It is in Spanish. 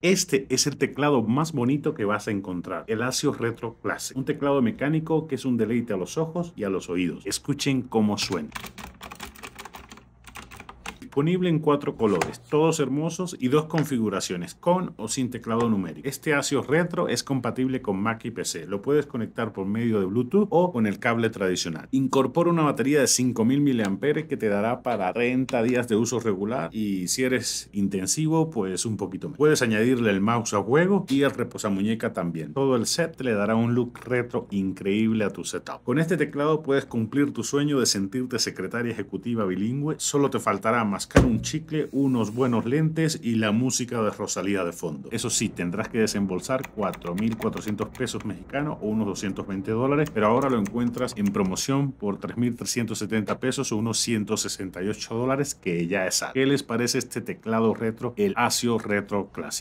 Este es el teclado más bonito que vas a encontrar, el Asio Retro Classic, un teclado mecánico que es un deleite a los ojos y a los oídos. Escuchen cómo suena disponible en cuatro colores, todos hermosos y dos configuraciones, con o sin teclado numérico. Este asio Retro es compatible con Mac y PC, lo puedes conectar por medio de Bluetooth o con el cable tradicional. Incorpora una batería de 5000 mAh que te dará para 30 días de uso regular y si eres intensivo, pues un poquito más. Puedes añadirle el mouse a juego y el reposamuñeca también. Todo el set le dará un look retro increíble a tu setup. Con este teclado puedes cumplir tu sueño de sentirte secretaria ejecutiva bilingüe, solo te faltará más mascar un chicle, unos buenos lentes y la música de Rosalía de fondo. Eso sí, tendrás que desembolsar 4.400 pesos mexicanos o unos 220 dólares, pero ahora lo encuentras en promoción por 3.370 pesos o unos 168 dólares, que ya es algo. ¿Qué les parece este teclado retro, el ASIO Retro Classic?